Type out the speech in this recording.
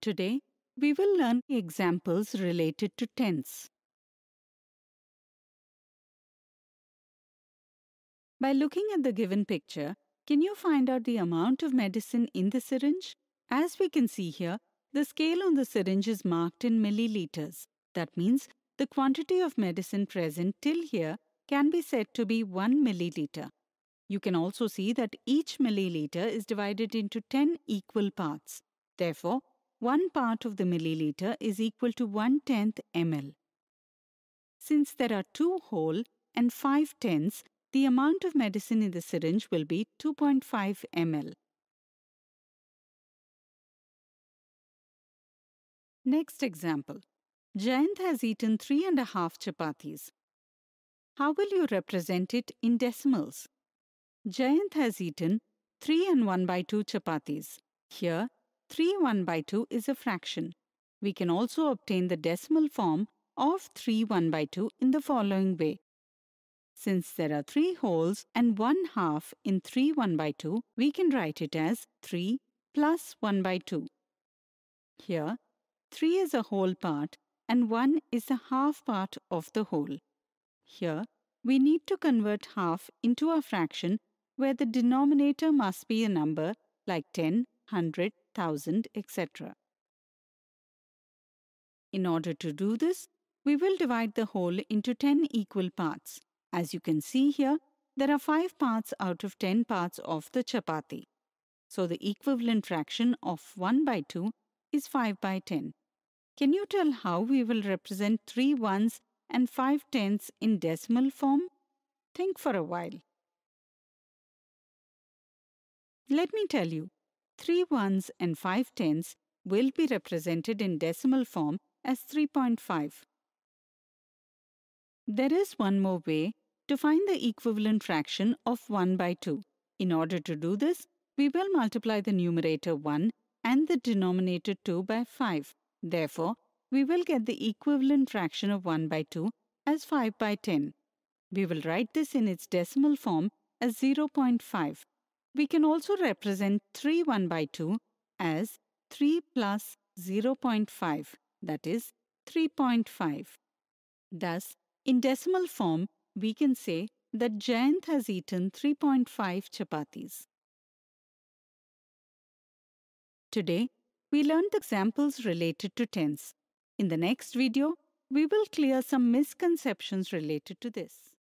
Today, we will learn examples related to tense. By looking at the given picture, can you find out the amount of medicine in the syringe? As we can see here, the scale on the syringe is marked in milliliters. That means the quantity of medicine present till here can be said to be 1 milliliter. You can also see that each milliliter is divided into 10 equal parts. Therefore, 1 part of the milliliter is equal to 1 tenth ml. Since there are 2 whole and 5 tenths, the amount of medicine in the syringe will be 2.5 ml. Next example. Jayant has eaten three and a half chapatis. How will you represent it in decimals? Jayant has eaten 3 and 1 by 2 chapatis. Here, 3 1 by 2 is a fraction. We can also obtain the decimal form of 3 1 by 2 in the following way. Since there are 3 wholes and 1 half in 3 1 by 2, we can write it as 3 plus 1 by 2. Here, 3 is a whole part and 1 is a half part of the whole. Here, we need to convert half into a fraction where the denominator must be a number like 10, 100, 1000, etc. In order to do this, we will divide the whole into 10 equal parts. As you can see here, there are 5 parts out of 10 parts of the chapati. So the equivalent fraction of 1 by 2 is 5 by 10. Can you tell how we will represent 3 ones and 5 tenths in decimal form? Think for a while. Let me tell you, Three ones and five tens will be represented in decimal form as 3.5. There is one more way to find the equivalent fraction of 1 by 2. In order to do this, we will multiply the numerator 1 and the denominator 2 by 5. Therefore, we will get the equivalent fraction of 1 by 2 as 5 by 10. We will write this in its decimal form as 0.5. We can also represent 3 1 by 2 as 3 plus 0.5, that is 3.5. Thus, in decimal form, we can say that Jayant has eaten 3.5 chapatis. Today, we learned examples related to tense. In the next video, we will clear some misconceptions related to this.